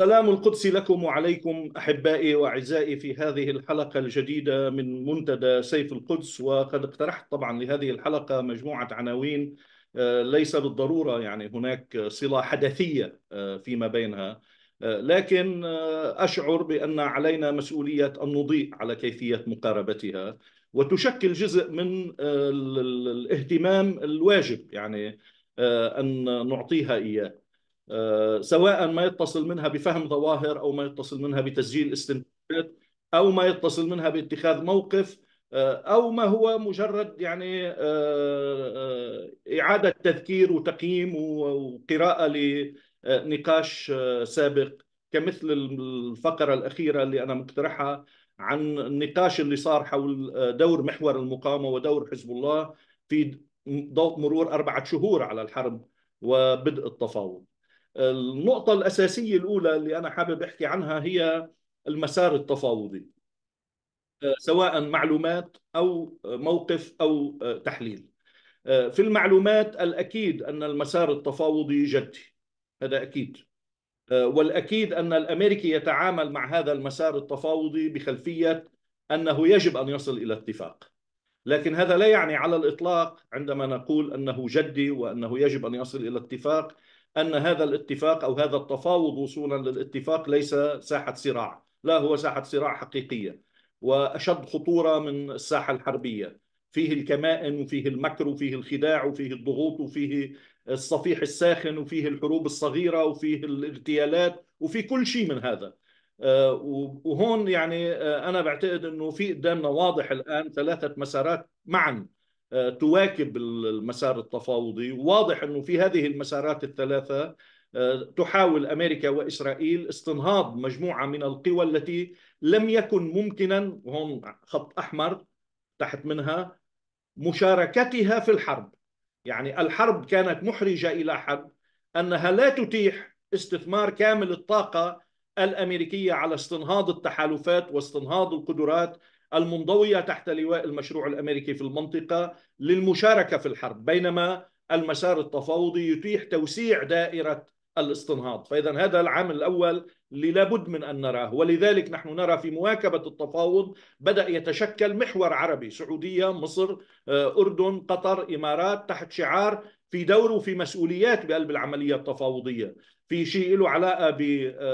سلام القدس لكم وعليكم احبائي واعزائي في هذه الحلقه الجديده من منتدى سيف القدس وقد اقترحت طبعا لهذه الحلقه مجموعه عناوين آه، ليس بالضروره يعني هناك صله حدثيه آه، فيما بينها آه، لكن اشعر بان علينا مسؤوليه ان نضيء على كيفيه مقاربتها وتشكل جزء من الاهتمام الواجب يعني ان نعطيها اياه آه، سواء ما يتصل منها بفهم ظواهر او ما يتصل منها بتسجيل استنتاجات او ما يتصل منها باتخاذ موقف آه، او ما هو مجرد يعني آه، اعاده تذكير وتقييم وقراءه لنقاش سابق كمثل الفقره الاخيره اللي انا مقترحها عن النقاش اللي صار حول دور محور المقاومه ودور حزب الله في ضوء مرور اربعه شهور على الحرب وبدء التفاوض. النقطة الأساسية الأولى اللي أنا حابب أحكي عنها هي المسار التفاوضي سواء معلومات أو موقف أو تحليل في المعلومات الأكيد أن المسار التفاوضي جدي هذا أكيد والأكيد أن الأمريكي يتعامل مع هذا المسار التفاوضي بخلفية أنه يجب أن يصل إلى اتفاق لكن هذا لا يعني على الإطلاق عندما نقول أنه جدي وأنه يجب أن يصل إلى اتفاق ان هذا الاتفاق او هذا التفاوض وصولا للاتفاق ليس ساحه صراع، لا هو ساحه صراع حقيقيه واشد خطوره من الساحه الحربيه، فيه الكمائن وفيه المكر وفيه الخداع وفيه الضغوط وفيه الصفيح الساخن وفيه الحروب الصغيره وفيه الاغتيالات وفي كل شيء من هذا. آه، وهون يعني آه، انا بعتقد انه في قدامنا واضح الان ثلاثه مسارات معا آه، تواكب المسار التفاوضي واضح أنه في هذه المسارات الثلاثة آه، تحاول امريكا واسرائيل استنهاض مجموعه من القوى التي لم يكن ممكنا وهون خط احمر تحت منها مشاركتها في الحرب يعني الحرب كانت محرجه الى حد انها لا تتيح استثمار كامل الطاقه الامريكيه على استنهاض التحالفات واستنهاض القدرات المنضوية تحت لواء المشروع الأمريكي في المنطقة للمشاركة في الحرب بينما المسار التفاوضي يتيح توسيع دائرة الاستنهاض فإذا هذا العامل الأول اللي لابد من أن نراه ولذلك نحن نرى في مواكبة التفاوض بدأ يتشكل محور عربي سعودية مصر آه، أردن قطر إمارات تحت شعار في دوره في مسؤوليات بقلب العملية التفاوضية في شيء له علاقة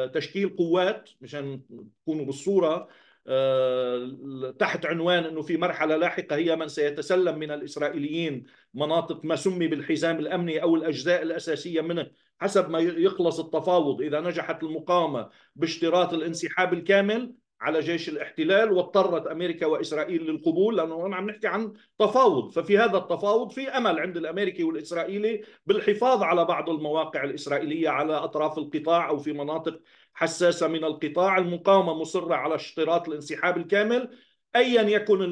بتشكيل قوات مشان تكونوا بالصورة آه، تحت عنوان انه في مرحله لاحقه هي من سيتسلم من الاسرائيليين مناطق ما سمي بالحزام الامني او الاجزاء الاساسيه منه حسب ما يخلص التفاوض اذا نجحت المقاومه باشتراط الانسحاب الكامل على جيش الاحتلال واضطرت امريكا واسرائيل للقبول لانه هون عم نحكي عن تفاوض ففي هذا التفاوض في امل عند الامريكي والاسرائيلي بالحفاظ على بعض المواقع الاسرائيليه على اطراف القطاع او في مناطق حساسه من القطاع المقاومه مصره على اشتراط الانسحاب الكامل ايا يكن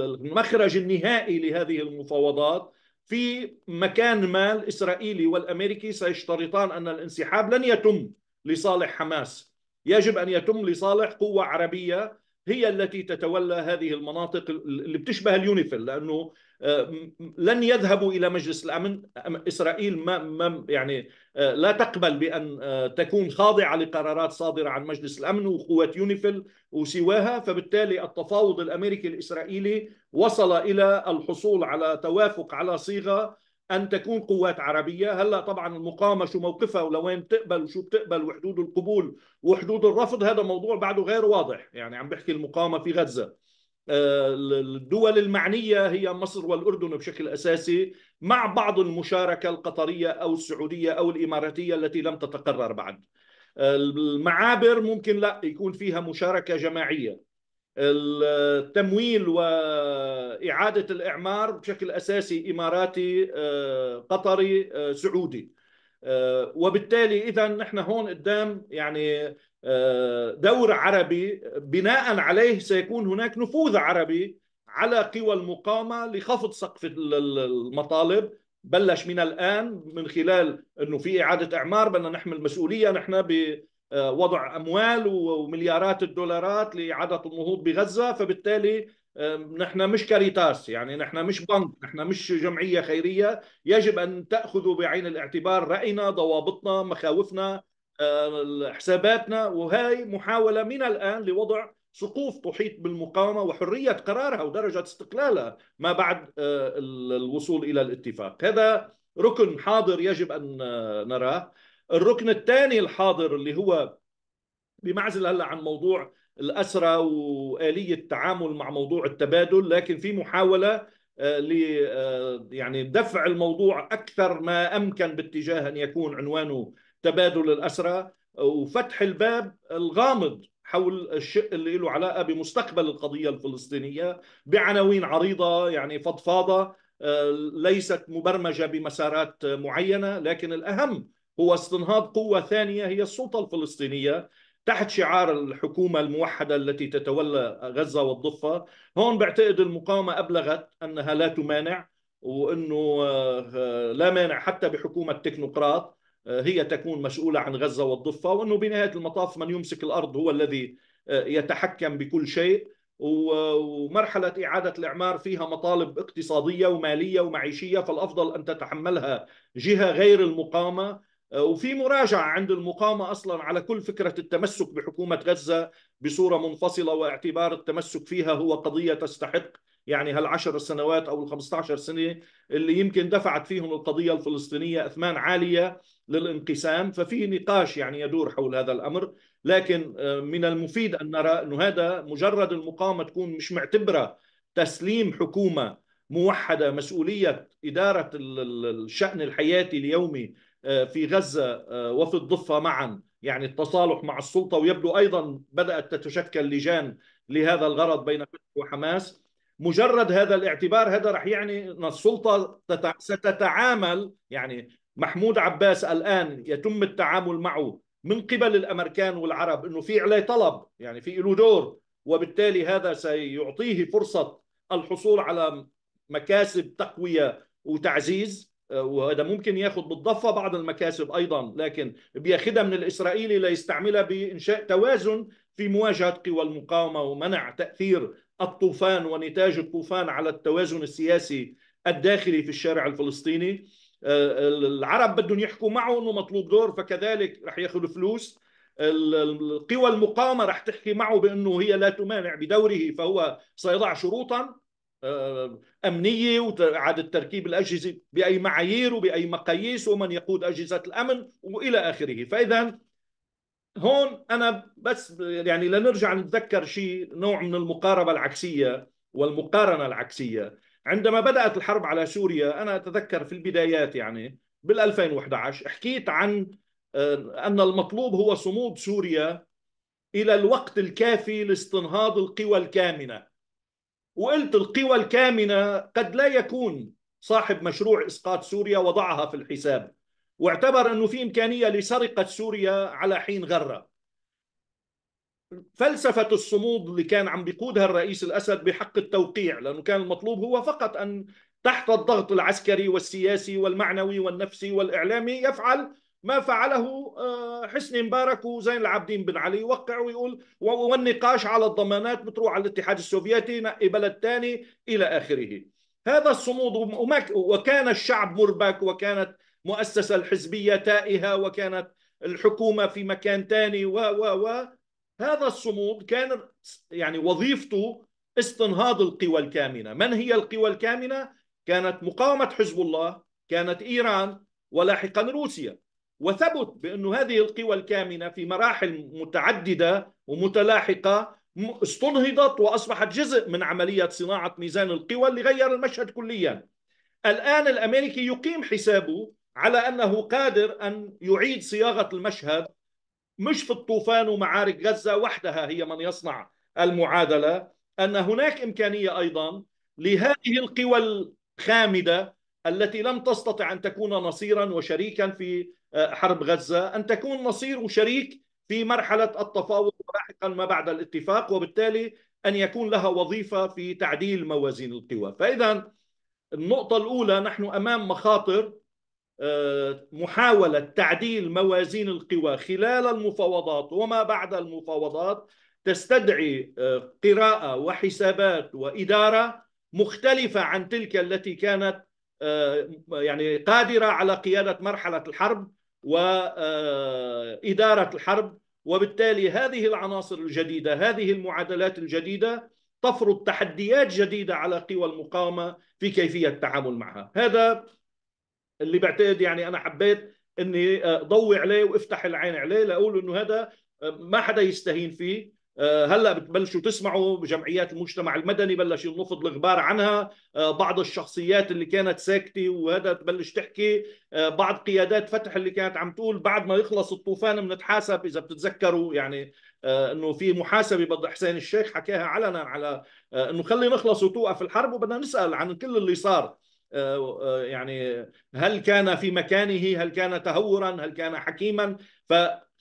المخرج النهائي لهذه المفاوضات في مكان ما الاسرائيلي والامريكي سيشترطان ان الانسحاب لن يتم لصالح حماس يجب أن يتم لصالح قوة عربية هي التي تتولى هذه المناطق اللي بتشبه اليونيفيل لأنه آه، لن يذهبوا إلى مجلس الأمن إسرائيل ما, ما يعني آه، لا تقبل بأن آه، تكون خاضعة لقرارات صادرة عن مجلس الأمن وقوة يونيفيل وسواها فبالتالي التفاوض الأمريكي الإسرائيلي وصل إلى الحصول على توافق على صيغة ان تكون قوات عربيه هلا طبعا المقاومه شو موقفها ولوين بتقبل وشو بتقبل وحدود القبول وحدود الرفض هذا موضوع بعده غير واضح يعني عم بحكي المقاومه في غزه آه، الدول المعنيه هي مصر والاردن بشكل اساسي مع بعض المشاركه القطريه او السعوديه او الاماراتيه التي لم تتقرر بعد آه، المعابر ممكن لا يكون فيها مشاركه جماعيه التمويل وإعادة الإعمار بشكل أساسي إماراتي آه، قطري آه، سعودي آه، وبالتالي إذا نحن هون قدام يعني دور عربي بناء عليه سيكون هناك نفوذ عربي على قوى المقاومة لخفض سقف المطالب بلش من الآن من خلال أنه في إعادة إعمار بدنا نحمل مسؤولية نحن ب آه، وضع اموال ومليارات الدولارات لاعاده النهوض بغزه فبالتالي نحن مش كاريتاس يعني نحن مش بنك نحن مش جمعيه خيريه يجب ان تاخذوا بعين الاعتبار راينا ضوابطنا مخاوفنا آه، حساباتنا وهي محاوله من الان لوضع سقوف تحيط بالمقاومه وحريه قرارها ودرجه استقلالها ما بعد آه، الوصول الى الاتفاق هذا ركن حاضر يجب ان نراه الركن الثاني الحاضر اللي هو بمعزل هلا عن موضوع الأسرة وآلية التعامل مع موضوع التبادل لكن في محاولة آه، ل آه، يعني دفع الموضوع أكثر ما أمكن باتجاه أن يكون عنوانه تبادل الأسرة وفتح الباب الغامض حول الشق اللي له علاقة بمستقبل القضية الفلسطينية بعناوين عريضة يعني فضفاضة آه، ليست مبرمجة بمسارات معينة لكن الأهم هو استنهاض قوة ثانية هي السلطة الفلسطينية تحت شعار الحكومة الموحدة التي تتولى غزة والضفة هون بعتقد المقاومة أبلغت أنها لا تمانع وأنه آه، لا مانع حتى بحكومة تكنوقراط آه، هي تكون مسؤولة عن غزة والضفة وأنه بنهاية المطاف من يمسك الأرض هو الذي آه، يتحكم بكل شيء ومرحلة إعادة الإعمار فيها مطالب اقتصادية ومالية ومعيشية فالأفضل أن تتحملها جهة غير المقاومة آه، وفي مراجعة عند المقاومة أصلا على كل فكرة التمسك بحكومة غزة بصورة منفصلة واعتبار التمسك فيها هو قضية تستحق يعني هالعشر سنوات أو الخمسة عشر سنة اللي يمكن دفعت فيهم القضية الفلسطينية أثمان عالية للانقسام ففي نقاش يعني يدور حول هذا الأمر لكن آه، من المفيد أن نرى أنه هذا مجرد المقاومة تكون مش معتبرة تسليم حكومة موحدة مسؤولية إدارة الشأن الحياتي اليومي آه، في غزة آه، وفي الضفة معا يعني التصالح مع السلطة ويبدو أيضا بدأت تتشكل لجان لهذا الغرض بين فتح وحماس مجرد هذا الاعتبار هذا رح يعني أن السلطة ستتعامل يعني محمود عباس الآن يتم التعامل معه من قبل الأمريكان والعرب أنه في عليه طلب يعني في له دور وبالتالي هذا سيعطيه فرصة الحصول على مكاسب تقوية وتعزيز وهذا ممكن ياخذ بالضفه بعض المكاسب ايضا لكن بياخذها من الاسرائيلي ليستعملها بانشاء توازن في مواجهه قوى المقاومه ومنع تاثير الطوفان ونتاج الطوفان على التوازن السياسي الداخلي في الشارع الفلسطيني آه، العرب بدهم يحكوا معه انه مطلوب دور فكذلك رح ياخذ فلوس القوى المقاومه رح تحكي معه بانه هي لا تمانع بدوره فهو سيضع شروطا آه، أمنية وإعادة تركيب الأجهزة بأي معايير وبأي مقاييس ومن يقود أجهزة الأمن وإلى آخره فإذا هون أنا بس يعني لنرجع نتذكر شيء نوع من المقاربة العكسية والمقارنة العكسية عندما بدأت الحرب على سوريا أنا أتذكر في البدايات يعني بال2011 حكيت عن آه، أن المطلوب هو صمود سوريا إلى الوقت الكافي لاستنهاض القوى الكامنة وقلت القوى الكامنة قد لا يكون صاحب مشروع إسقاط سوريا وضعها في الحساب واعتبر أنه في إمكانية لسرقة سوريا على حين غرة فلسفة الصمود اللي كان عم بيقودها الرئيس الأسد بحق التوقيع لأنه كان المطلوب هو فقط أن تحت الضغط العسكري والسياسي والمعنوي والنفسي والإعلامي يفعل ما فعله آه، حسني مبارك وزين العابدين بن علي يوقع ويقول والنقاش على الضمانات بتروح على الاتحاد السوفيتي نقي بلد ثاني الى اخره هذا الصمود وكان الشعب مربك وكانت مؤسسة الحزبية تائهة وكانت الحكومة في مكان ثاني و و و هذا الصمود كان يعني وظيفته استنهاض القوى الكامنة من هي القوى الكامنة؟ كانت مقاومة حزب الله كانت إيران ولاحقا روسيا وثبت بأن هذه القوى الكامنة في مراحل متعددة ومتلاحقة استنهضت وأصبحت جزء من عملية صناعة ميزان القوى اللي غير المشهد كليا الآن الأمريكي يقيم حسابه على أنه قادر أن يعيد صياغة المشهد مش في الطوفان ومعارك غزة وحدها هي من يصنع المعادلة أن هناك إمكانية أيضا لهذه القوى الخامدة التي لم تستطع أن تكون نصيرا وشريكا في آه، حرب غزة أن تكون نصير وشريك في مرحلة التفاوض لاحقا ما بعد الاتفاق وبالتالي أن يكون لها وظيفة في تعديل موازين القوى فإذا النقطة الأولى نحن أمام مخاطر آه، محاولة تعديل موازين القوى خلال المفاوضات وما بعد المفاوضات تستدعي آه، قراءة وحسابات وإدارة مختلفة عن تلك التي كانت يعني قادرة على قيادة مرحلة الحرب وإدارة آه، الحرب وبالتالي هذه العناصر الجديدة هذه المعادلات الجديدة تفرض تحديات جديدة على قوى المقاومة في كيفية التعامل معها هذا اللي بعتقد يعني أنا حبيت أني ضوي عليه وافتح العين عليه لأقول أنه هذا ما حدا يستهين فيه آه، هلا بتبلشوا تسمعوا جمعيات المجتمع المدني بلش ينفض الغبار عنها آه، بعض الشخصيات اللي كانت ساكته وهذا تبلش تحكي آه، بعض قيادات فتح اللي كانت عم تقول بعد ما يخلص الطوفان بنتحاسب اذا بتتذكروا يعني انه في محاسبه بده حسين الشيخ حكاها علنا على انه خلي نخلص وتوقف الحرب وبدنا نسال عن كل اللي صار يعني هل كان في مكانه هل كان تهورا هل كان حكيما ف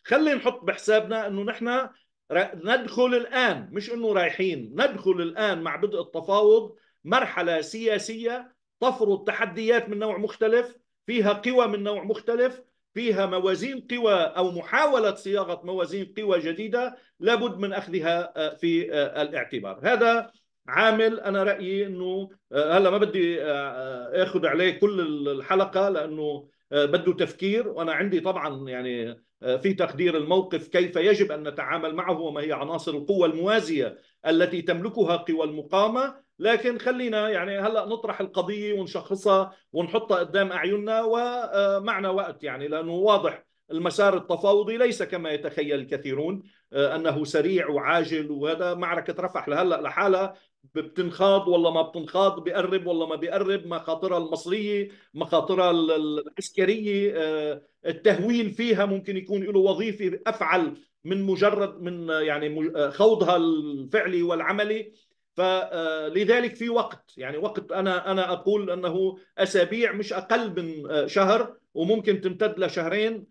خلينا نحط بحسابنا انه نحن ندخل الآن مش أنه رايحين ندخل الآن مع بدء التفاوض مرحلة سياسية تفرض تحديات من نوع مختلف فيها قوى من نوع مختلف فيها موازين قوى أو محاولة صياغة موازين قوى جديدة لابد من أخذها آه، في آه، الاعتبار هذا عامل انا رايي انه آه، هلا ما بدي اخذ عليه كل الحلقه لانه بده تفكير وانا عندي طبعا يعني آه، في تقدير الموقف كيف يجب أن نتعامل معه وما هي عناصر القوة الموازية التي تملكها قوى المقاومه لكن خلينا يعني هلا نطرح القضيه ونشخصها ونحطها قدام اعيننا ومعنا وقت يعني لانه واضح المسار التفاوضي ليس كما يتخيل الكثيرون آه، انه سريع وعاجل وهذا معركه رفح لهلا لحالها بتنخاض ولا ما بتنخاض بيقرب ولا ما بيقرب مخاطرها المصريه مخاطرها العسكريه آه، التهوين فيها ممكن يكون له وظيفه افعل من مجرد من آه، يعني آه، خوضها الفعلي والعملي فلذلك في وقت يعني وقت انا انا اقول انه اسابيع مش اقل من شهر وممكن تمتد لشهرين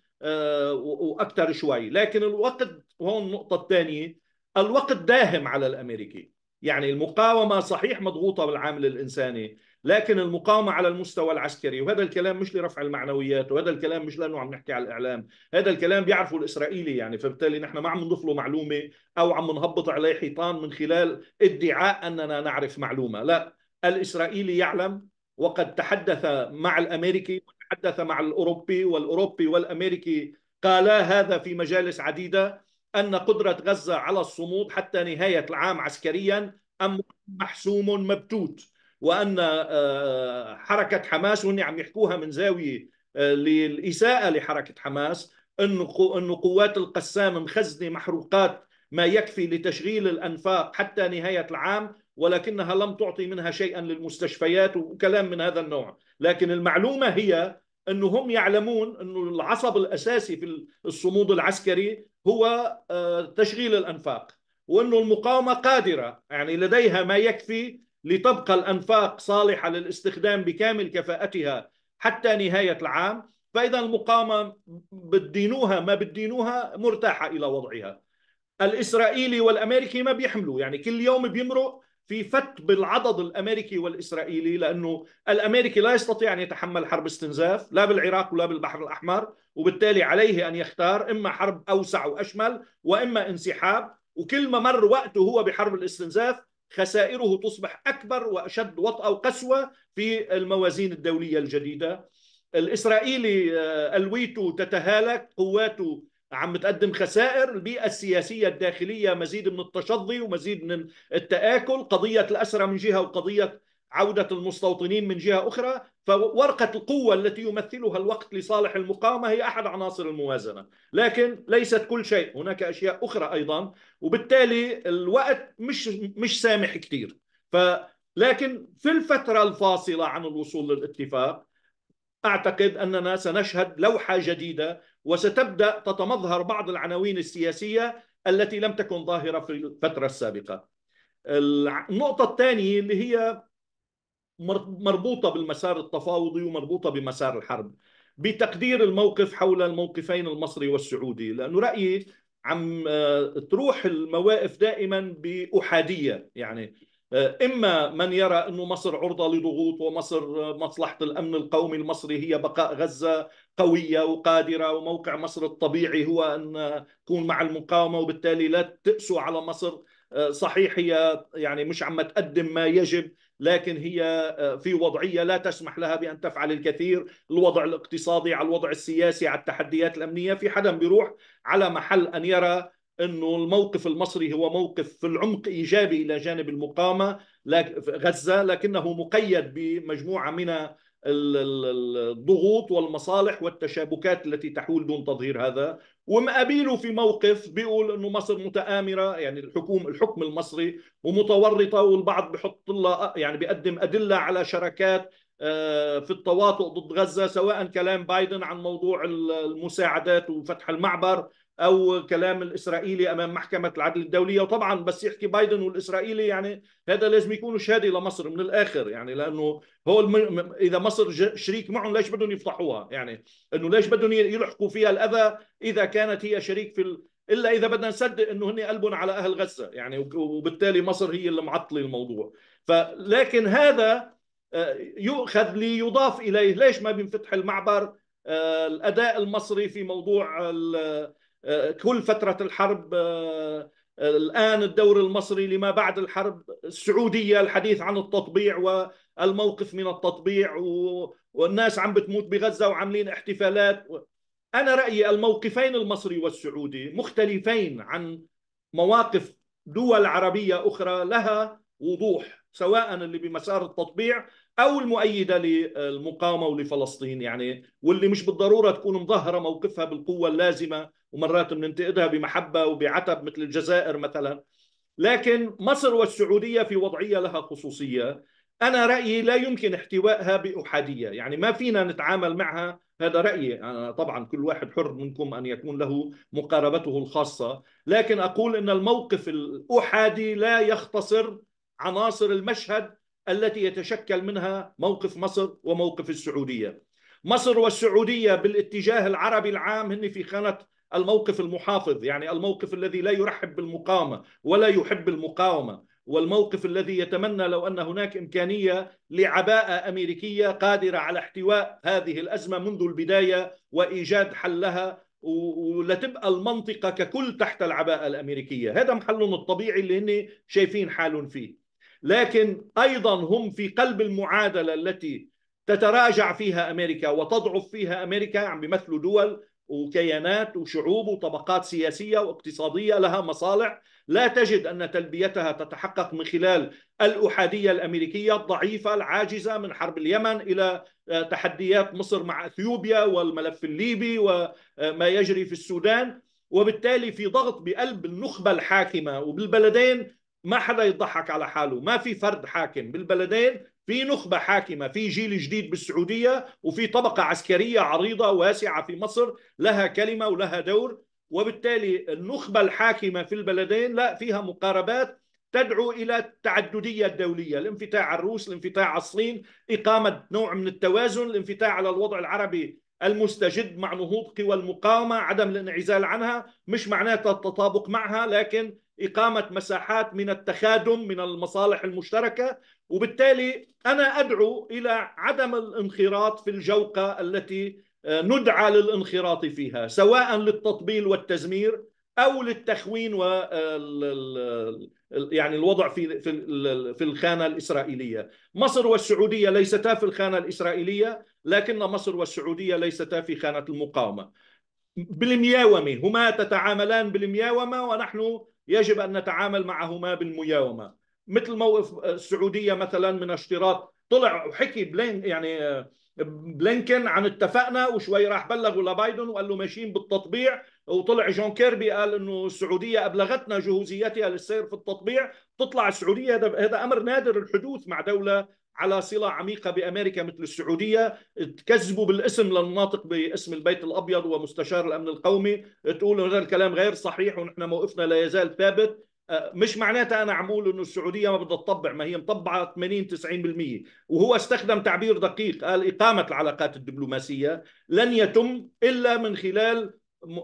واكثر شوي لكن الوقت هون النقطه الثانيه الوقت داهم على الامريكي يعني المقاومة صحيح مضغوطة بالعامل الإنساني لكن المقاومة على المستوى العسكري وهذا الكلام مش لرفع المعنويات وهذا الكلام مش لأنه عم نحكي على الإعلام هذا الكلام بيعرفه الإسرائيلي يعني فبالتالي نحن ما عم نضيف له معلومة أو عم نهبط عليه حيطان من خلال ادعاء أننا نعرف معلومة لا الإسرائيلي يعلم وقد تحدث مع الأمريكي وتحدث مع الأوروبي والأوروبي والأمريكي قالا هذا في مجالس عديدة أن قدرة غزة على الصمود حتى نهاية العام عسكريا أم محسوم مبتوت وأن آه، حركة حماس وهن عم يعني يحكوها من زاوية آه، للإساءة لحركة حماس أن قوات القسام مخزنة محروقات ما يكفي لتشغيل الأنفاق حتى نهاية العام ولكنها لم تعطي منها شيئا للمستشفيات وكلام من هذا النوع لكن المعلومة هي أنه هم يعلمون أنه العصب الأساسي في الصمود العسكري هو آه، تشغيل الأنفاق وأن المقاومة قادرة يعني لديها ما يكفي لتبقى الأنفاق صالحة للاستخدام بكامل كفاءتها حتى نهاية العام فإذا المقاومة بدينوها ما بدينوها مرتاحة إلى وضعها الإسرائيلي والأمريكي ما بيحملوا يعني كل يوم بيمرق في فت بالعضد الامريكي والاسرائيلي لانه الامريكي لا يستطيع ان يتحمل حرب استنزاف لا بالعراق ولا بالبحر الاحمر وبالتالي عليه ان يختار اما حرب اوسع واشمل واما انسحاب وكل ما مر وقته هو بحرب الاستنزاف خسائره تصبح اكبر واشد وطأه وقسوه في الموازين الدوليه الجديده الاسرائيلي آه، الويته تتهالك قواته عم بتقدم خسائر البيئة السياسية الداخلية مزيد من التشظي ومزيد من التآكل قضية الأسرة من جهة وقضية عودة المستوطنين من جهة أخرى فورقة القوة التي يمثلها الوقت لصالح المقاومة هي أحد عناصر الموازنة لكن ليست كل شيء هناك أشياء أخرى أيضا وبالتالي الوقت مش, مش سامح كثير ف لكن في الفترة الفاصلة عن الوصول للاتفاق أعتقد أننا سنشهد لوحة جديدة وستبدا تتمظهر بعض العناوين السياسيه التي لم تكن ظاهره في الفتره السابقه. النقطه الثانيه اللي هي مربوطه بالمسار التفاوضي ومربوطه بمسار الحرب. بتقدير الموقف حول الموقفين المصري والسعودي لانه رايي عم آه، تروح المواقف دائما باحاديه يعني آه، اما من يرى انه مصر عرضه لضغوط ومصر آه، مصلحه الامن القومي المصري هي بقاء غزه قوية وقادرة وموقع مصر الطبيعي هو أن تكون مع المقاومة وبالتالي لا تأسوا على مصر آه، صحيح هي يعني مش عم تقدم ما يجب لكن هي آه، في وضعية لا تسمح لها بأن تفعل الكثير الوضع الاقتصادي على الوضع السياسي على التحديات الأمنية في حدا بيروح على محل أن يرى أنه الموقف المصري هو موقف في العمق إيجابي إلى جانب المقاومة غزة لكنه مقيد بمجموعة من الضغوط والمصالح والتشابكات التي تحول دون تظهير هذا ومقابله في موقف بيقول انه مصر متآمرة يعني الحكوم الحكم المصري ومتورطة والبعض بحط لها يعني بيقدم أدلة على شراكات آه، في التواطؤ ضد غزة سواء كلام بايدن عن موضوع المساعدات وفتح المعبر او كلام الاسرائيلي امام محكمه العدل الدوليه وطبعا بس يحكي بايدن والاسرائيلي يعني هذا لازم يكونوا شهاده لمصر من الاخر يعني لانه هو الم... اذا مصر شريك معهم ليش بدهم يفضحوها يعني انه ليش بدهم يلحقوا فيها الاذى اذا كانت هي شريك في ال... الا اذا بدنا نصدق انه هن قلبهم على اهل غزه يعني وبالتالي مصر هي اللي معطله الموضوع فلكن هذا آه، يؤخذ ليضاف اليه ليش ما بينفتح المعبر آه، الاداء المصري في موضوع آه، كل فترة الحرب آه، آه، الآن الدور المصري لما بعد الحرب السعودية الحديث عن التطبيع والموقف من التطبيع والناس عم بتموت بغزة وعاملين احتفالات أنا رأيي الموقفين المصري والسعودي مختلفين عن مواقف دول عربية أخرى لها وضوح سواء اللي بمسار التطبيع او المؤيده للمقاومه ولفلسطين يعني واللي مش بالضروره تكون مظهره موقفها بالقوه اللازمه ومرات بننتقدها بمحبة وبعتب مثل الجزائر مثلا لكن مصر والسعودية في وضعية لها خصوصية أنا رأيي لا يمكن احتوائها بأحادية يعني ما فينا نتعامل معها هذا رأيي أنا طبعا كل واحد حر منكم أن يكون له مقاربته الخاصة لكن أقول أن الموقف الأحادي لا يختصر عناصر المشهد التي يتشكل منها موقف مصر وموقف السعودية مصر والسعودية بالاتجاه العربي العام هن في خانة الموقف المحافظ يعني الموقف الذي لا يرحب بالمقاومة ولا يحب المقاومة والموقف الذي يتمنى لو أن هناك إمكانية لعباءة أمريكية قادرة على احتواء هذه الأزمة منذ البداية وإيجاد حل لها ولتبقى المنطقة ككل تحت العباءة الأمريكية هذا محلهم الطبيعي اللي هن شايفين حالهم فيه لكن أيضا هم في قلب المعادلة التي تتراجع فيها أمريكا وتضعف فيها أمريكا عم يعني بيمثلوا دول وكيانات وشعوب وطبقات سياسية واقتصادية لها مصالح لا تجد أن تلبيتها تتحقق من خلال الأحادية الأمريكية الضعيفة العاجزة من حرب اليمن إلى آه، تحديات مصر مع أثيوبيا والملف الليبي وما يجري في السودان وبالتالي في ضغط بقلب النخبة الحاكمة وبالبلدين ما حدا يضحك على حاله ما في فرد حاكم بالبلدين في نخبة حاكمة في جيل جديد بالسعودية وفي طبقة عسكرية عريضة واسعة في مصر لها كلمة ولها دور وبالتالي النخبة الحاكمة في البلدين لا فيها مقاربات تدعو إلى التعددية الدولية الانفتاح على الروس الانفتاح على الصين إقامة نوع من التوازن الانفتاح على الوضع العربي المستجد مع نهوض قوى المقاومة عدم الانعزال عنها مش معناتها التطابق معها لكن إقامة مساحات من التخادم من المصالح المشتركة وبالتالي أنا أدعو إلى عدم الانخراط في الجوقة التي آه، ندعى للانخراط فيها سواء للتطبيل والتزمير أو للتخوين و آه، يعني الوضع في في الخانه الاسرائيليه، مصر والسعوديه ليستا في الخانه الاسرائيليه، لكن مصر والسعوديه ليستا في خانه المقاومه. بالمياومه هما تتعاملان بالمياومه ونحن يجب أن نتعامل معهما بالمياومة مثل موقف آه، السعودية مثلا من اشتراط طلع وحكي بلين يعني آه، بلينكن عن اتفقنا وشوي راح بلغوا لبايدن وقال له ماشيين بالتطبيع وطلع جون كيربي قال انه السعوديه ابلغتنا جهوزيتها للسير في التطبيع تطلع السعوديه هذا هذا امر نادر الحدوث مع دوله على صله عميقه بامريكا مثل السعوديه تكذبوا بالاسم للناطق باسم البيت الابيض ومستشار الامن القومي تقولوا هذا الكلام غير صحيح ونحن موقفنا لا يزال ثابت أه، مش معناتها انا عم اقول انه السعوديه ما بدها تطبع ما هي مطبعه 80 90% وهو استخدم تعبير دقيق قال اقامه العلاقات الدبلوماسيه لن يتم الا من خلال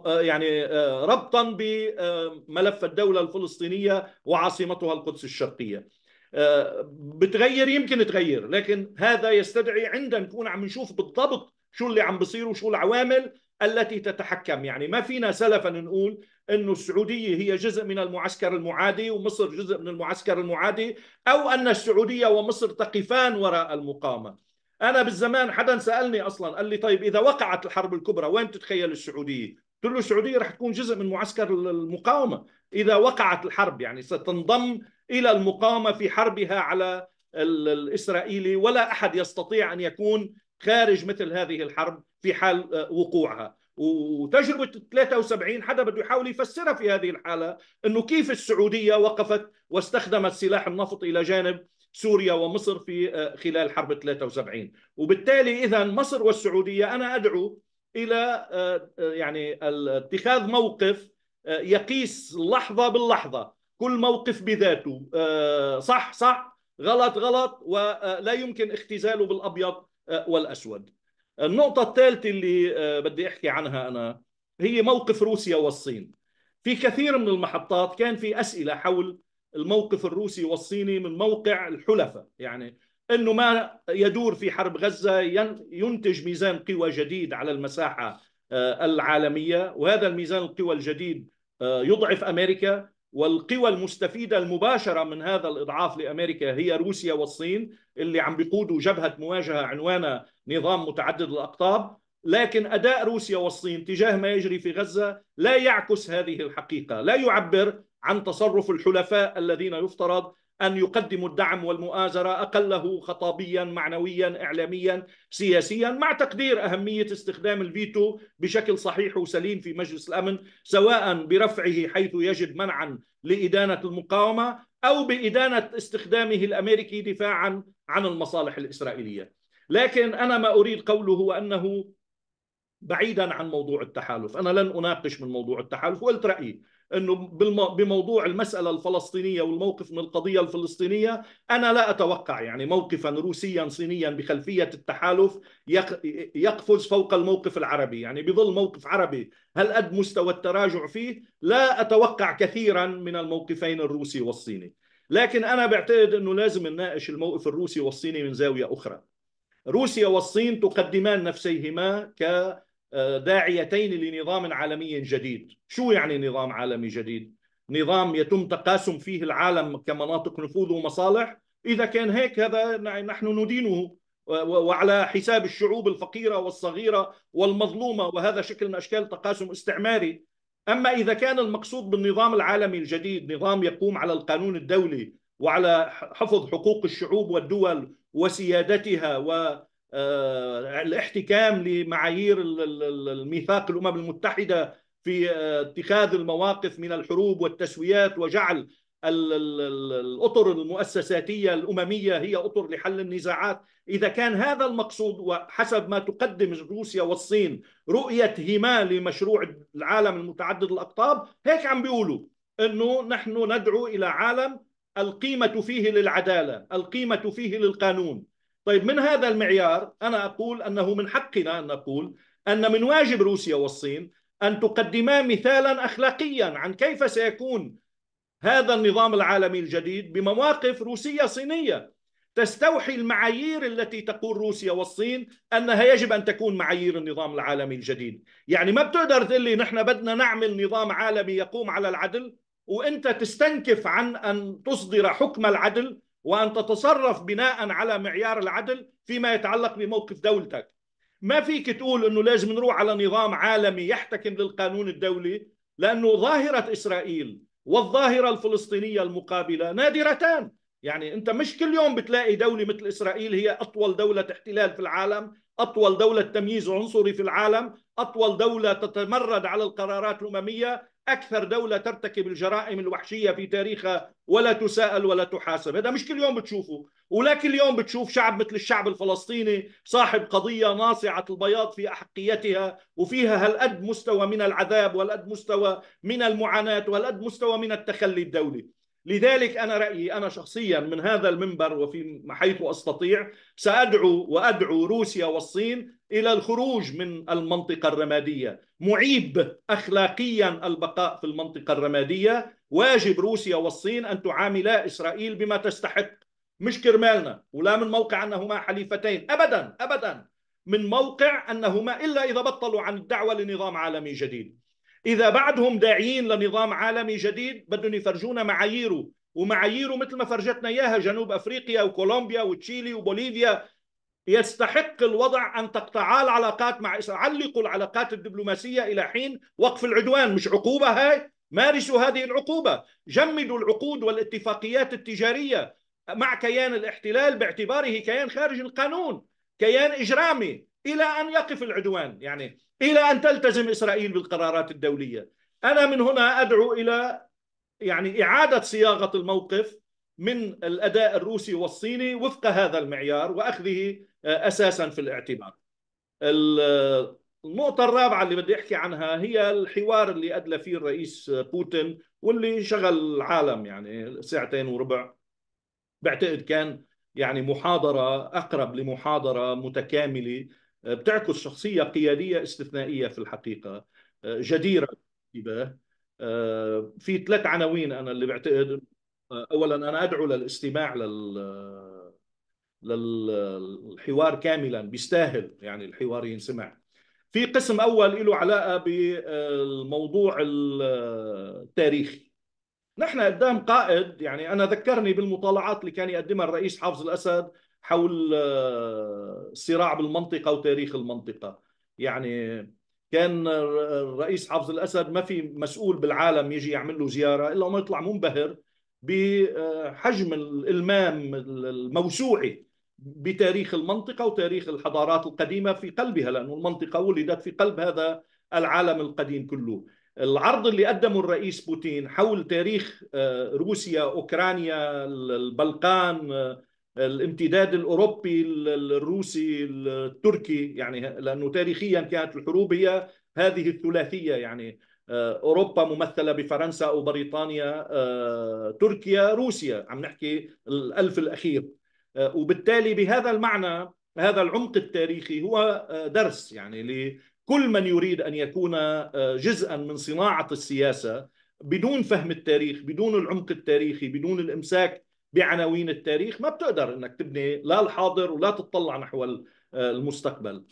أه، يعني أه، ربطا بملف الدوله الفلسطينيه وعاصمتها القدس الشرقيه آه، بتغير يمكن تغير لكن هذا يستدعي عندنا نكون عم نشوف بالضبط شو اللي عم بصير وشو العوامل التي تتحكم يعني ما فينا سلفا نقول أن السعودية هي جزء من المعسكر المعادي ومصر جزء من المعسكر المعادي أو أن السعودية ومصر تقفان وراء المقاومة أنا بالزمان حدا سألني أصلا قال لي طيب إذا وقعت الحرب الكبرى وين تتخيل السعودية قلت له السعودية رح تكون جزء من معسكر المقاومة إذا وقعت الحرب يعني ستنضم الى المقاومه في حربها على الاسرائيلي ولا احد يستطيع ان يكون خارج مثل هذه الحرب في حال آه، وقوعها وتجربة 73 حدا بده يحاول يفسرها في هذه الحالة أنه كيف السعودية وقفت واستخدمت سلاح النفط إلى جانب سوريا ومصر في آه، خلال حرب 73 وبالتالي إذا مصر والسعودية أنا أدعو إلى آه، يعني اتخاذ موقف يقيس اللحظة باللحظة كل موقف بذاته آه، صح صح غلط غلط ولا آه، يمكن اختزاله بالابيض آه، والاسود النقطه الثالثه اللي بدي احكي عنها انا هي موقف روسيا والصين في كثير من المحطات كان في اسئله حول الموقف الروسي والصيني من موقع الحلفاء يعني انه ما يدور في حرب غزه ينتج ميزان قوى جديد على المساحه العالميه وهذا الميزان القوى الجديد يضعف امريكا والقوى المستفيدة المباشرة من هذا الإضعاف لأمريكا هي روسيا والصين اللي عم بيقودوا جبهة مواجهة عنوانها نظام متعدد الأقطاب لكن أداء روسيا والصين تجاه ما يجري في غزة لا يعكس هذه الحقيقة لا يعبر عن تصرف الحلفاء الذين يفترض أن يقدموا الدعم والمؤازرة أقله خطابيا معنويا إعلاميا سياسيا مع تقدير أهمية استخدام الفيتو بشكل صحيح وسليم في مجلس الأمن سواء برفعه حيث يجد منعا لإدانة المقاومة أو بإدانة استخدامه الأمريكي دفاعا عن المصالح الإسرائيلية لكن أنا ما أريد قوله هو أنه بعيدا عن موضوع التحالف أنا لن أناقش من موضوع التحالف قلت رأيي انه بموضوع المساله الفلسطينيه والموقف من القضيه الفلسطينيه انا لا اتوقع يعني موقفا روسيا صينيا بخلفيه التحالف يقفز فوق الموقف العربي يعني بظل موقف عربي هل قد مستوى التراجع فيه لا اتوقع كثيرا من الموقفين الروسي والصيني لكن انا بعتقد انه لازم نناقش الموقف الروسي والصيني من زاويه اخرى روسيا والصين تقدمان نفسيهما ك داعيتين لنظام عالمي جديد شو يعني نظام عالمي جديد؟ نظام يتم تقاسم فيه العالم كمناطق نفوذ ومصالح إذا كان هيك هذا نحن ندينه وعلى حساب الشعوب الفقيرة والصغيرة والمظلومة وهذا شكل من أشكال تقاسم استعماري أما إذا كان المقصود بالنظام العالمي الجديد نظام يقوم على القانون الدولي وعلى حفظ حقوق الشعوب والدول وسيادتها و آه، الاحتكام لمعايير الميثاق الامم المتحده في آه، اتخاذ المواقف من الحروب والتسويات وجعل الاطر المؤسساتيه الامميه هي اطر لحل النزاعات، اذا كان هذا المقصود وحسب ما تقدم روسيا والصين رؤيتهما لمشروع العالم المتعدد الاقطاب، هيك عم بيقولوا انه نحن ندعو الى عالم القيمه فيه للعداله، القيمه فيه للقانون، طيب من هذا المعيار أنا أقول أنه من حقنا أن نقول أن من واجب روسيا والصين أن تقدما مثالا أخلاقيا عن كيف سيكون هذا النظام العالمي الجديد بمواقف روسية صينية تستوحي المعايير التي تقول روسيا والصين انها يجب ان تكون معايير النظام العالمي الجديد، يعني ما بتقدر تقول لي نحن بدنا نعمل نظام عالمي يقوم على العدل وانت تستنكف عن ان تصدر حكم العدل وأن تتصرف بناء على معيار العدل فيما يتعلق بموقف دولتك ما فيك تقول أنه لازم نروح على نظام عالمي يحتكم للقانون الدولي لأنه ظاهرة إسرائيل والظاهرة الفلسطينية المقابلة نادرتان يعني أنت مش كل يوم بتلاقي دولة مثل إسرائيل هي أطول دولة احتلال في العالم أطول دولة تمييز عنصري في العالم أطول دولة تتمرد على القرارات الأممية أكثر دولة ترتكب الجرائم الوحشية في تاريخها ولا تساءل ولا تحاسب هذا مش كل يوم بتشوفه ولا كل يوم بتشوف شعب مثل الشعب الفلسطيني صاحب قضية ناصعة البياض في أحقيتها وفيها هالقد مستوى من العذاب والقد مستوى من المعاناة والقد مستوى من التخلي الدولي لذلك أنا رأيي أنا شخصيا من هذا المنبر وفي حيث أستطيع سأدعو وأدعو روسيا والصين الى الخروج من المنطقه الرماديه، معيب اخلاقيا البقاء في المنطقه الرماديه، واجب روسيا والصين ان تعاملا اسرائيل بما تستحق، مش كرمالنا ولا من موقع انهما حليفتين، ابدا ابدا من موقع انهما الا اذا بطلوا عن الدعوه لنظام عالمي جديد. اذا بعدهم داعيين لنظام عالمي جديد بدهم يفرجونا معاييره ومعاييره مثل ما فرجتنا اياها جنوب افريقيا وكولومبيا وتشيلي وبوليفيا يستحق الوضع أن تقطع العلاقات مع إسرائيل علقوا العلاقات الدبلوماسية إلى حين وقف العدوان مش عقوبة هاي مارسوا هذه العقوبة جمدوا العقود والاتفاقيات التجارية مع كيان الاحتلال باعتباره كيان خارج القانون كيان إجرامي إلى أن يقف العدوان يعني إلى أن تلتزم إسرائيل بالقرارات الدولية أنا من هنا أدعو إلى يعني إعادة صياغة الموقف من الاداء الروسي والصيني وفق هذا المعيار واخذه آه، اساسا في الاعتبار. النقطة الرابعة اللي بدي احكي عنها هي الحوار اللي ادلى فيه الرئيس آه، بوتين واللي شغل العالم يعني ساعتين وربع بعتقد كان يعني محاضرة اقرب لمحاضرة متكاملة آه، بتعكس شخصية قيادية استثنائية في الحقيقة جديرة بالانتباه في ثلاث عناوين انا اللي بعتقد اولا انا ادعو للاستماع لل للحوار كاملا بيستاهل يعني الحوار ينسمع في قسم اول له علاقه بالموضوع التاريخي نحن قدام قائد يعني انا ذكرني بالمطالعات اللي كان يقدمها الرئيس حافظ الاسد حول الصراع آه، بالمنطقه وتاريخ المنطقه يعني كان الرئيس حافظ الاسد ما في مسؤول بالعالم يجي يعمل له زياره الا ما يطلع منبهر بحجم الالمام الموسوعي بتاريخ المنطقه وتاريخ الحضارات القديمه في قلبها لانه المنطقه ولدت في قلب هذا العالم القديم كله. العرض اللي قدمه الرئيس بوتين حول تاريخ آه، روسيا، اوكرانيا، البلقان، آه، الامتداد الاوروبي الروسي التركي يعني لانه تاريخيا كانت الحروب هي هذه الثلاثيه يعني آه، اوروبا ممثله بفرنسا او بريطانيا آه، تركيا روسيا عم نحكي الالف الاخير آه، وبالتالي بهذا المعنى هذا العمق التاريخي هو درس يعني لكل من يريد ان يكون جزءا من صناعه السياسه بدون فهم التاريخ بدون العمق التاريخي بدون الامساك بعناوين التاريخ ما بتقدر انك تبني لا الحاضر ولا تتطلع نحو المستقبل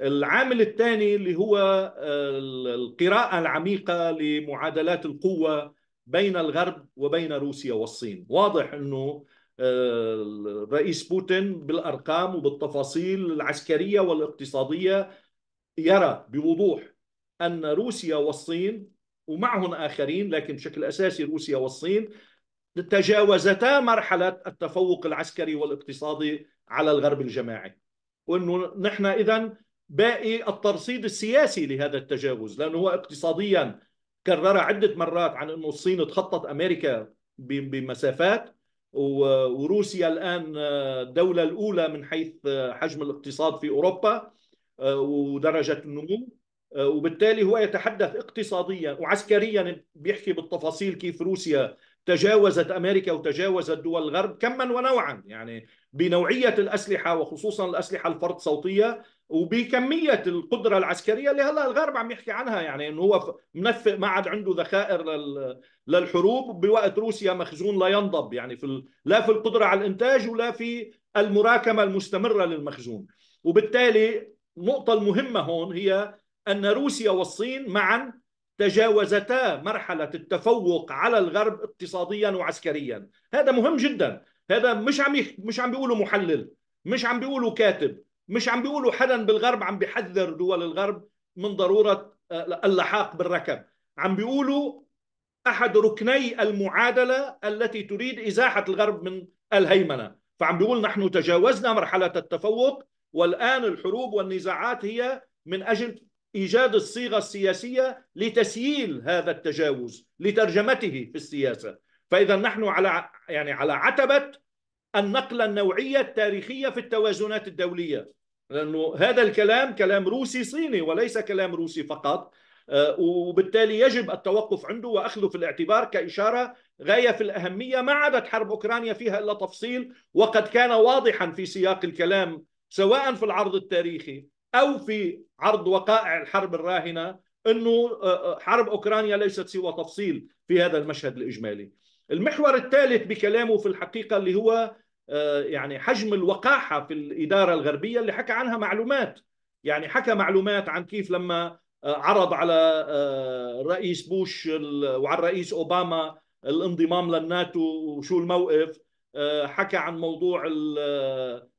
العامل الثاني اللي هو آه، القراءة العميقة لمعادلات القوة بين الغرب وبين روسيا والصين واضح أنه آه، الرئيس بوتين بالأرقام وبالتفاصيل العسكرية والاقتصادية يرى بوضوح أن روسيا والصين ومعهم آخرين لكن بشكل أساسي روسيا والصين تجاوزتا مرحلة التفوق العسكري والاقتصادي على الغرب الجماعي وأنه نحن إذا باقي الترصيد السياسي لهذا التجاوز لانه هو اقتصاديا كرر عده مرات عن انه الصين تخطط امريكا بمسافات وروسيا الان الدوله الاولى من حيث حجم الاقتصاد في اوروبا ودرجه النمو وبالتالي هو يتحدث اقتصاديا وعسكريا بيحكي بالتفاصيل كيف روسيا تجاوزت امريكا وتجاوزت دول الغرب كما ونوعا يعني بنوعيه الاسلحه وخصوصا الاسلحه الفرد صوتيه وبكميه القدره العسكريه اللي هلا الغرب عم يحكي عنها يعني انه هو منفق ما عاد عنده ذخائر للحروب بوقت روسيا مخزون لا ينضب يعني في لا في القدره على الانتاج ولا في المراكمه المستمره للمخزون وبالتالي النقطه المهمه هون هي ان روسيا والصين معا تجاوزتا مرحله التفوق على الغرب اقتصاديا وعسكريا هذا مهم جدا هذا مش عم يخ... مش عم بيقولوا محلل مش عم بيقولوا كاتب مش عم بيقولوا حدا بالغرب عم بيحذر دول الغرب من ضروره آه، اللحاق بالركب عم بيقولوا احد ركني المعادله التي تريد ازاحه الغرب من الهيمنه فعم بيقول نحن تجاوزنا مرحله التفوق والان الحروب والنزاعات هي من اجل ايجاد الصيغه السياسيه لتسييل هذا التجاوز لترجمته في السياسه فإذا نحن على يعني على عتبة النقلة النوعية التاريخية في التوازنات الدولية لأنه هذا الكلام كلام روسي صيني وليس كلام روسي فقط آه، وبالتالي يجب التوقف عنده واخذه في الاعتبار كاشاره غايه في الاهميه ما عادت حرب اوكرانيا فيها الا تفصيل وقد كان واضحا في سياق الكلام سواء في العرض التاريخي او في عرض وقائع الحرب الراهنه انه آه، آه، حرب اوكرانيا ليست سوى تفصيل في هذا المشهد الاجمالي المحور الثالث بكلامه في الحقيقة اللي هو آه، يعني حجم الوقاحة في الإدارة الغربية اللي حكى عنها معلومات يعني حكى معلومات عن كيف لما آه، عرض على آه، الرئيس بوش وعلى الرئيس أوباما الانضمام للناتو وشو الموقف حكى عن موضوع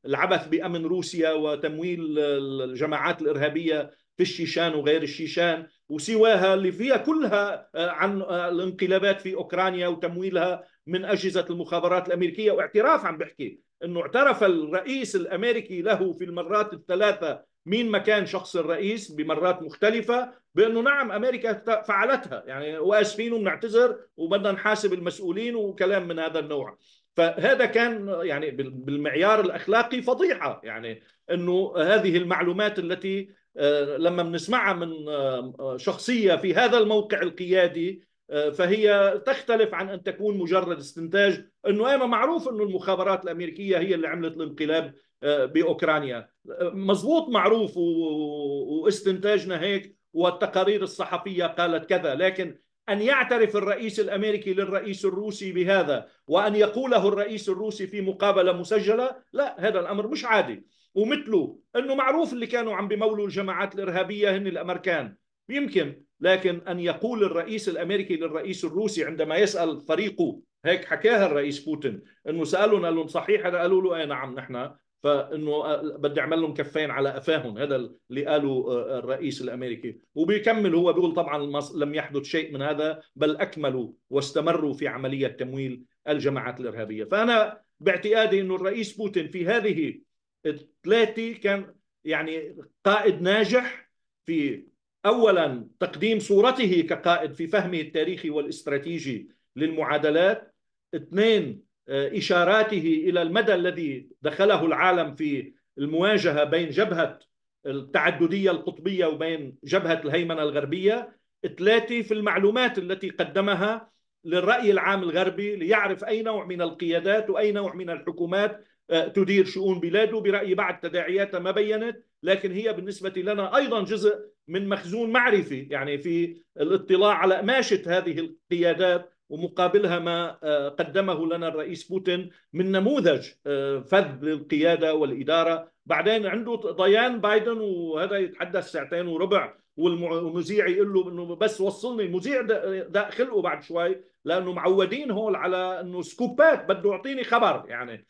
العبث بأمن روسيا وتمويل الجماعات الإرهابية في الشيشان وغير الشيشان وسواها اللي فيها كلها آه، عن آه، الانقلابات في اوكرانيا وتمويلها من اجهزه المخابرات الامريكيه واعتراف عم بحكي انه اعترف الرئيس الامريكي له في المرات الثلاثه مين ما كان شخص الرئيس بمرات مختلفه بانه نعم امريكا فعلتها يعني واسفين وبنعتذر وبدنا نحاسب المسؤولين وكلام من هذا النوع فهذا كان يعني بالمعيار الاخلاقي فضيحه يعني انه هذه المعلومات التي آه، لما بنسمعها من آه، شخصيه في هذا الموقع القيادي آه، فهي تختلف عن ان تكون مجرد استنتاج انه ايما معروف انه المخابرات الامريكيه هي اللي عملت الانقلاب باوكرانيا مزبوط معروف واستنتاجنا هيك والتقارير الصحفيه قالت كذا لكن ان يعترف الرئيس الامريكي للرئيس الروسي بهذا وان يقوله الرئيس الروسي في مقابله مسجله لا هذا الامر مش عادي ومثله انه معروف اللي كانوا عم بيمولوا الجماعات الارهابيه هن الامريكان يمكن لكن ان يقول الرئيس الامريكي للرئيس الروسي عندما يسال فريقه هيك حكاها الرئيس بوتين انه سالهم قال لهم صحيح هذا قالوا له اي نعم نحن فانه بدي اعمل لهم كفين على قفاهم هذا اللي قاله آه، الرئيس الامريكي وبيكمل هو بيقول طبعا لم يحدث شيء من هذا بل اكملوا واستمروا في عمليه تمويل الجماعات الارهابيه فانا باعتقادي انه الرئيس بوتين في هذه الثلاثي كان يعني قائد ناجح في اولا تقديم صورته كقائد في فهمه التاريخي والاستراتيجي للمعادلات اثنين آه، اشاراته الى المدى الذي دخله العالم في المواجهه بين جبهه التعدديه القطبيه وبين جبهه الهيمنه الغربيه ثلاثه في المعلومات التي قدمها للراي العام الغربي ليعرف اي نوع من القيادات واي نوع من الحكومات آه، تدير شؤون بلاده برأيي بعد تداعياتها ما بينت لكن هي بالنسبة لنا أيضا جزء من مخزون معرفي يعني في الاطلاع على ماشة هذه القيادات ومقابلها ما آه، قدمه لنا الرئيس بوتين من نموذج آه، فذ للقيادة والإدارة بعدين عنده ضيان بايدن وهذا يتحدث ساعتين وربع والمذيع يقول له انه بس وصلني المذيع ده خلقه بعد شوي لانه معودين هول على انه سكوبات بده يعطيني خبر يعني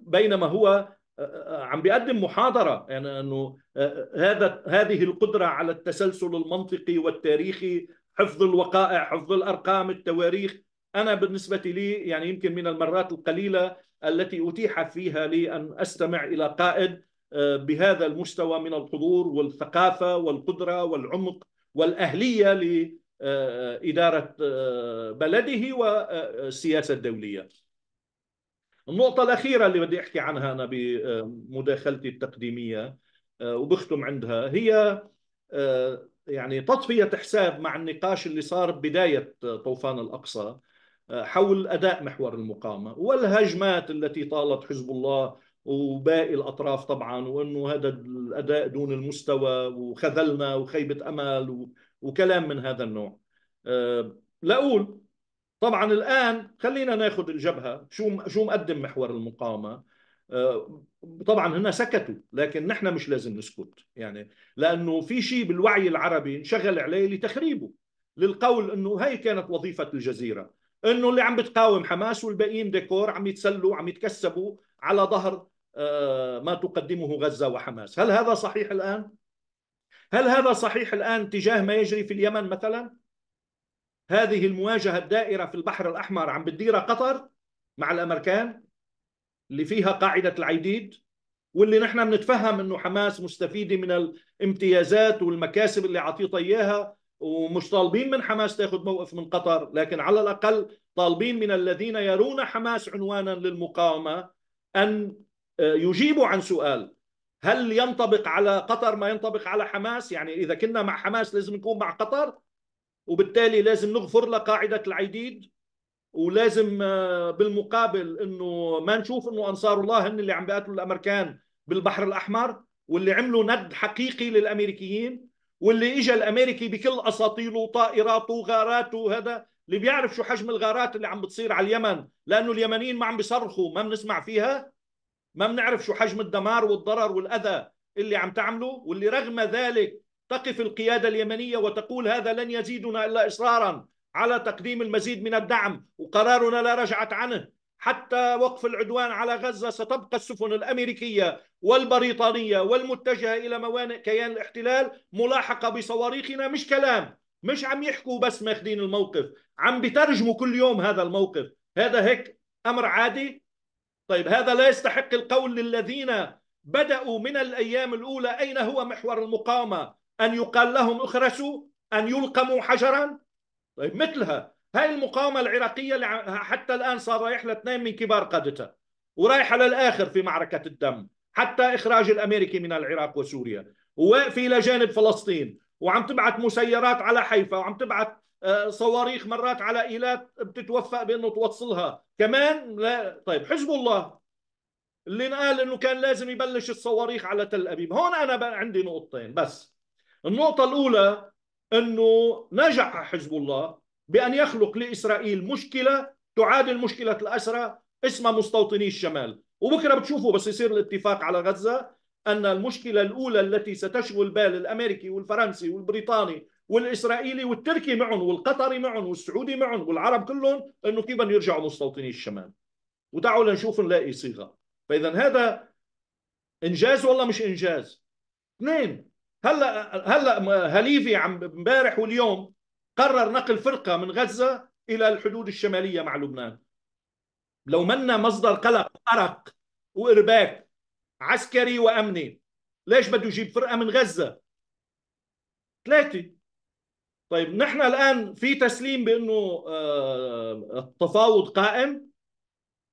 بينما هو آه، آه، عم بيقدم محاضرة يعني أنه آه، هذا هذه القدرة على التسلسل المنطقي والتاريخي حفظ الوقائع حفظ الأرقام التواريخ أنا بالنسبة لي يعني يمكن من المرات القليلة التي أتيح فيها لي أن أستمع إلى قائد بهذا المستوى من الحضور والثقافة والقدرة والعمق والأهلية لإدارة بلده والسياسة الدولية النقطة الأخيرة اللي بدي أحكي عنها أنا بمداخلتي التقديمية آه، وبختم عندها هي آه، يعني تضفية حساب مع النقاش اللي صار بداية آه، طوفان الأقصى حول أداء محور المقاومة والهجمات التي طالت حزب الله وباقي الأطراف طبعا وأنه هذا الأداء دون المستوى وخذلنا وخيبة أمل وكلام من هذا النوع لأقول طبعا الان خلينا ناخذ الجبهه شو شو مقدم محور المقاومه آه، طبعا هنا سكتوا لكن نحن مش لازم نسكت يعني لانه في شيء بالوعي العربي انشغل عليه لتخريبه للقول انه هي كانت وظيفه الجزيره انه اللي عم بتقاوم حماس والباقيين ديكور عم يتسلوا عم يتكسبوا على ظهر آه، ما تقدمه غزه وحماس هل هذا صحيح الان هل هذا صحيح الان تجاه ما يجري في اليمن مثلا هذه المواجهة الدائرة في البحر الأحمر عم بتديرها قطر مع الأمريكان اللي فيها قاعدة العيديد واللي نحن بنتفهم انه حماس مستفيده من الامتيازات والمكاسب اللي عطيتها اياها ومش طالبين من حماس تاخذ موقف من قطر لكن على الاقل طالبين من الذين يرون حماس عنوانا للمقاومه ان آه، يجيبوا عن سؤال هل ينطبق على قطر ما ينطبق على حماس يعني اذا كنا مع حماس لازم نكون مع قطر وبالتالي لازم نغفر لقاعده العديد ولازم آه، بالمقابل انه ما نشوف انه انصار الله هن اللي عم بيقاتلوا الامريكان بالبحر الاحمر واللي عملوا ند حقيقي للامريكيين واللي اجى الامريكي بكل اساطيله وطائراته وغاراته هذا اللي بيعرف شو حجم الغارات اللي عم بتصير على اليمن لانه اليمنيين ما عم بيصرخوا ما بنسمع فيها ما بنعرف شو حجم الدمار والضرر والاذى اللي عم تعمله واللي رغم ذلك تقف القيادة اليمنية وتقول هذا لن يزيدنا إلا إصرارا على تقديم المزيد من الدعم وقرارنا لا رجعت عنه حتى وقف العدوان على غزة ستبقى السفن الأمريكية والبريطانية والمتجهة إلى موانئ كيان الاحتلال ملاحقة بصواريخنا مش كلام مش عم يحكوا بس ماخذين الموقف عم بترجموا كل يوم هذا الموقف هذا هيك أمر عادي طيب هذا لا يستحق القول للذين بدأوا من الأيام الأولى أين هو محور المقاومة أن يقال لهم اخرسوا أن يلقموا حجرا طيب مثلها هاي المقاومة العراقية اللي حتى الآن صار رايح لاثنين من كبار قادتها ورايحة للآخر في معركة الدم حتى إخراج الأمريكي من العراق وسوريا وفي لجانب فلسطين وعم تبعت مسيرات على حيفا وعم تبعت آه، صواريخ مرات على ايلات بتتوفق بانه توصلها كمان لا طيب حزب الله اللي قال انه كان لازم يبلش الصواريخ على تل ابيب هون انا عندي نقطتين بس النقطة الأولى أنه نجح حزب الله بأن يخلق لإسرائيل مشكلة تعادل مشكلة الأسرى اسمها مستوطني الشمال وبكرة بتشوفوا بس يصير الاتفاق على غزة أن المشكلة الأولى التي ستشغل بال الأمريكي والفرنسي والبريطاني والإسرائيلي والتركي معهم والقطري معهم والسعودي معهم والعرب كلهم أنه كيف يرجعوا مستوطني الشمال وتعالوا لنشوف نلاقي صيغة فإذا هذا إنجاز ولا مش إنجاز اثنين هلا هلا هليفي عم امبارح واليوم قرر نقل فرقه من غزه الى الحدود الشماليه مع لبنان لو منا مصدر قلق ارق وارباك عسكري وامني ليش بده يجيب فرقه من غزه ثلاثه طيب نحن الان في تسليم بانه آه، التفاوض قائم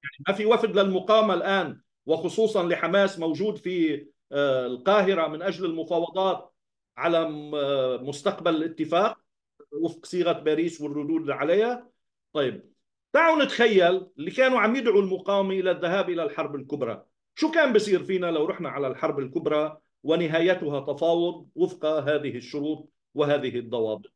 يعني ما في وفد للمقاومه الان وخصوصا لحماس موجود في آه، القاهره من اجل المفاوضات على آه، مستقبل الاتفاق وفق صيغه باريس والردود عليها طيب تعالوا نتخيل اللي كانوا عم يدعوا المقاومه الى الذهاب الى الحرب الكبرى شو كان بصير فينا لو رحنا على الحرب الكبرى ونهايتها تفاوض وفق هذه الشروط وهذه الضوابط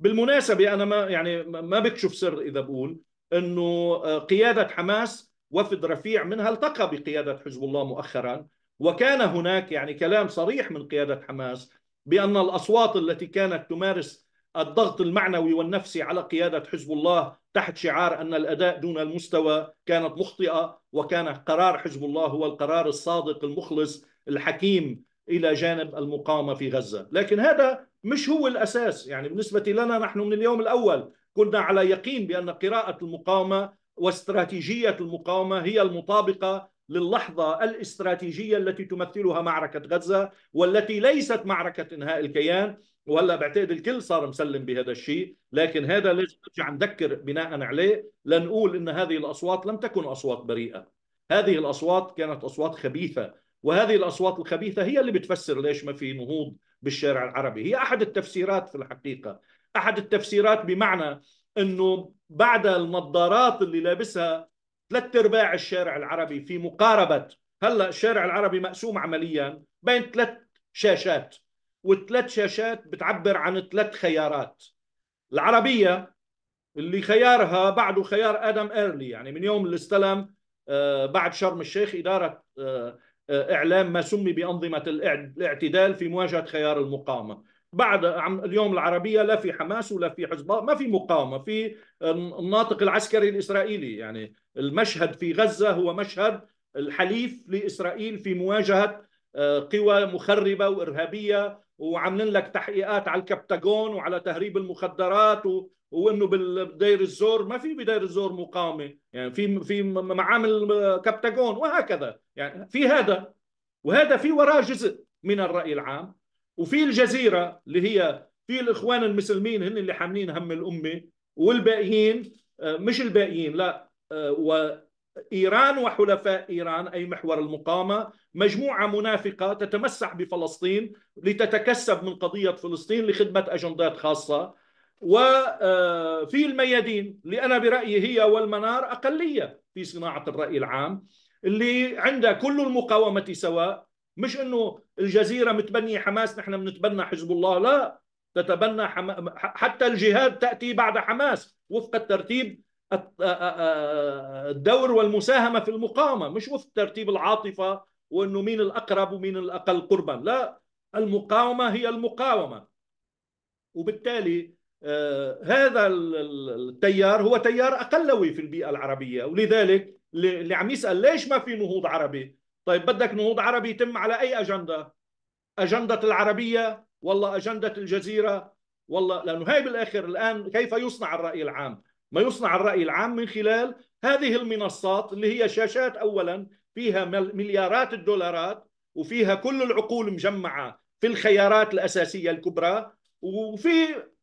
بالمناسبه انا ما يعني ما بكشف سر اذا بقول انه آه، قياده حماس وفد رفيع منها التقى بقياده حزب الله مؤخرا وكان هناك يعني كلام صريح من قيادة حماس بأن الأصوات التي كانت تمارس الضغط المعنوي والنفسي على قيادة حزب الله تحت شعار أن الأداء دون المستوى كانت مخطئة وكان قرار حزب الله هو القرار الصادق المخلص الحكيم إلى جانب المقاومة في غزة لكن هذا مش هو الأساس يعني بالنسبة لنا نحن من اليوم الأول كنا على يقين بأن قراءة المقاومة واستراتيجية المقاومة هي المطابقة للحظة الاستراتيجية التي تمثلها معركة غزة والتي ليست معركة إنهاء الكيان ولا بعتقد الكل صار مسلم بهذا الشيء لكن هذا لازم نرجع نذكر بناء عليه لنقول إن هذه الأصوات لم تكن أصوات بريئة هذه الأصوات كانت أصوات خبيثة وهذه الأصوات الخبيثة هي اللي بتفسر ليش ما في نهوض بالشارع العربي هي أحد التفسيرات في الحقيقة أحد التفسيرات بمعنى أنه بعد النظارات اللي لابسها ثلاث ارباع الشارع العربي في مقاربه هلا الشارع العربي مقسوم عمليا بين ثلاث شاشات والثلاث شاشات بتعبر عن ثلاث خيارات العربيه اللي خيارها بعده خيار ادم ايرلي يعني من يوم اللي استلم آه، بعد شرم الشيخ اداره آه، آه، اعلام ما سمي بانظمه الاعتدال في مواجهه خيار المقاومه بعد اليوم العربيه لا في حماس ولا في حزب الله ما في مقاومه في الناطق العسكري الاسرائيلي يعني المشهد في غزه هو مشهد الحليف لاسرائيل في مواجهه آه، قوى مخربه وارهابيه وعاملين لك تحقيقات على الكبتاجون وعلى تهريب المخدرات و... وانه بدير الزور ما في بدير الزور مقاومه يعني في في معامل آه، كبتاجون وهكذا يعني في هذا وهذا في وراه جزء من الراي العام وفي الجزيره اللي هي في الاخوان المسلمين هن اللي حاملين هم الامه والباقيين آه، مش الباقيين لا آه، وايران وحلفاء ايران اي محور المقاومه مجموعه منافقه تتمسح بفلسطين لتتكسب من قضيه فلسطين لخدمه اجندات خاصه وفي آه، الميادين اللي انا برايي هي والمنار اقليه في صناعه الراي العام اللي عندها كل المقاومه سواء مش انه الجزيره متبنيه حماس نحن بنتبنى حزب الله لا تتبنى حما... حتى الجهاد تاتي بعد حماس وفق الترتيب آه، آه، آه، الدور والمساهمه في المقاومه مش وفق ترتيب العاطفه وانه مين الاقرب ومين الاقل قربا لا المقاومه هي المقاومه وبالتالي هذا التيار هو تيار اقلوي في البيئه العربيه ولذلك اللي عم يسال ليش ما في نهوض عربي طيب بدك نهوض عربي يتم على أي أجندة أجندة العربية والله أجندة الجزيرة والله لأنه هي بالآخر الآن كيف يصنع الرأي العام ما يصنع الرأي العام من خلال هذه المنصات اللي هي شاشات أولا فيها مليارات الدولارات وفيها كل العقول مجمعة في الخيارات الأساسية الكبرى وفي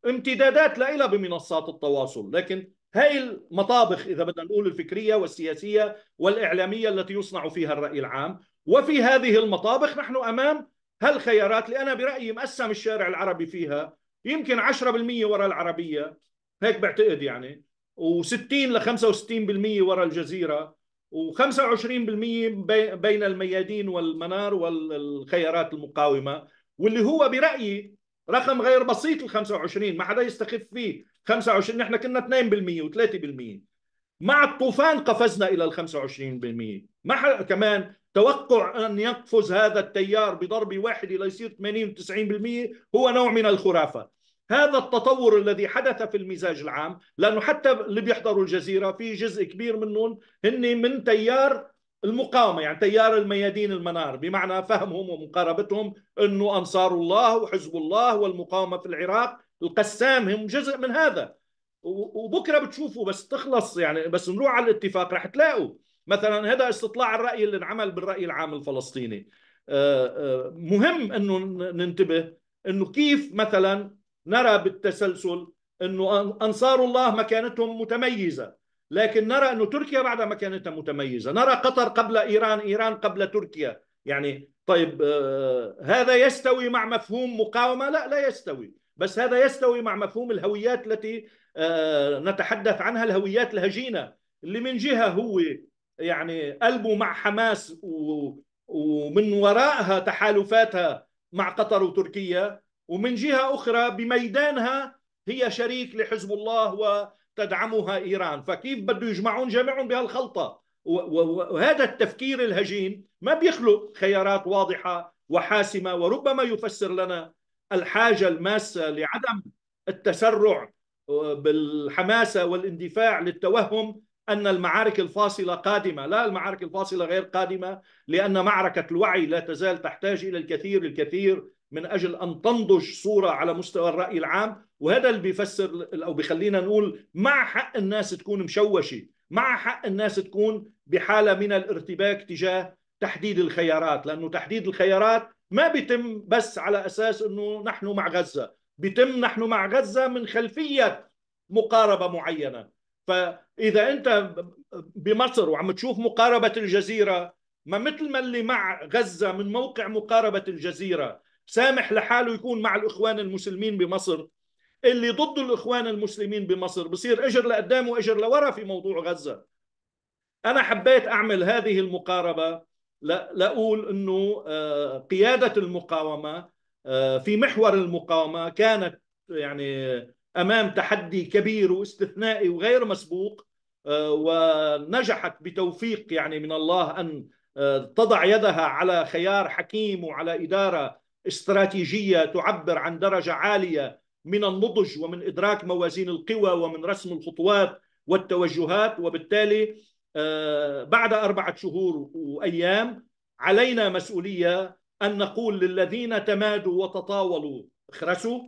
امتدادات لها بمنصات التواصل لكن هاي المطابخ إذا بدنا نقول الفكرية والسياسية والإعلامية التي يصنع فيها الرأي العام وفي هذه المطابخ نحن أمام هالخيارات اللي أنا برأيي مقسم الشارع العربي فيها يمكن 10% وراء العربية هيك بعتقد يعني و60 ل 65% وراء الجزيرة و25% بين الميادين والمنار والخيارات المقاومة واللي هو برأيي رقم غير بسيط ال 25 ما حدا يستخف فيه 25 نحن كنا 2% و3% مع الطوفان قفزنا الى ال 25% مع كمان توقع ان يقفز هذا التيار بضرب واحد الى يصير 80 90% هو نوع من الخرافه هذا التطور الذي حدث في المزاج العام لانه حتى اللي بيحضروا الجزيره في جزء كبير منهم هن من تيار المقاومه يعني تيار الميادين المنار بمعنى فهمهم ومقاربتهم انه انصار الله وحزب الله والمقاومه في العراق القسام هم جزء من هذا وبكره بتشوفوا بس تخلص يعني بس نروح على الاتفاق رح تلاقوا مثلا هذا استطلاع الراي اللي انعمل بالراي العام الفلسطيني آه، آه، مهم انه ننتبه انه كيف مثلا نرى بالتسلسل انه انصار الله مكانتهم متميزه لكن نرى انه تركيا بعد مكانتها متميزه نرى قطر قبل ايران ايران قبل تركيا يعني طيب آه، هذا يستوي مع مفهوم مقاومه لا لا يستوي بس هذا يستوي مع مفهوم الهويات التي آه، نتحدث عنها الهويات الهجينه اللي من جهه هو يعني قلبه مع حماس ومن وراءها تحالفاتها مع قطر وتركيا ومن جهه اخرى بميدانها هي شريك لحزب الله وتدعمها ايران فكيف بده يجمعون جميعهم بهالخلطه وهذا التفكير الهجين ما بيخلق خيارات واضحه وحاسمه وربما يفسر لنا الحاجه الماسه لعدم التسرع آه، بالحماسه والاندفاع للتوهم ان المعارك الفاصله قادمه، لا المعارك الفاصله غير قادمه لان معركه الوعي لا تزال تحتاج الى الكثير الكثير من اجل ان تنضج صوره على مستوى الراي العام، وهذا اللي بيفسر او بيخلينا نقول مع حق الناس تكون مشوشه، مع حق الناس تكون بحاله من الارتباك تجاه تحديد الخيارات، لانه تحديد الخيارات ما بيتم بس على اساس انه نحن مع غزه بيتم نحن مع غزه من خلفيه مقاربه معينه فاذا انت بمصر وعم تشوف مقاربه الجزيره ما مثل ما اللي مع غزه من موقع مقاربه الجزيره سامح لحاله يكون مع الاخوان المسلمين بمصر اللي ضد الاخوان المسلمين بمصر بصير اجر لقدام واجر لورا في موضوع غزه انا حبيت اعمل هذه المقاربه لاقول انه آه، قياده المقاومه آه، في محور المقاومه كانت يعني امام تحدي كبير واستثنائي وغير مسبوق آه، ونجحت بتوفيق يعني من الله ان تضع يدها على خيار حكيم وعلى اداره استراتيجيه تعبر عن درجه عاليه من النضج ومن ادراك موازين القوى ومن رسم الخطوات والتوجهات وبالتالي آه، بعد أربعة شهور وأيام علينا مسؤولية أن نقول للذين تمادوا وتطاولوا اخرسوا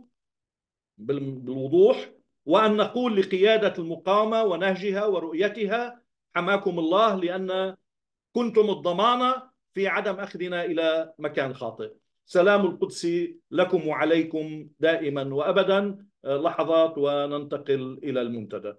بالوضوح وأن نقول لقيادة المقاومة ونهجها ورؤيتها حماكم الله لأن كنتم الضمانة في عدم أخذنا إلى مكان خاطئ سلام القدس لكم وعليكم دائما وأبدا آه، لحظات وننتقل إلى المنتدى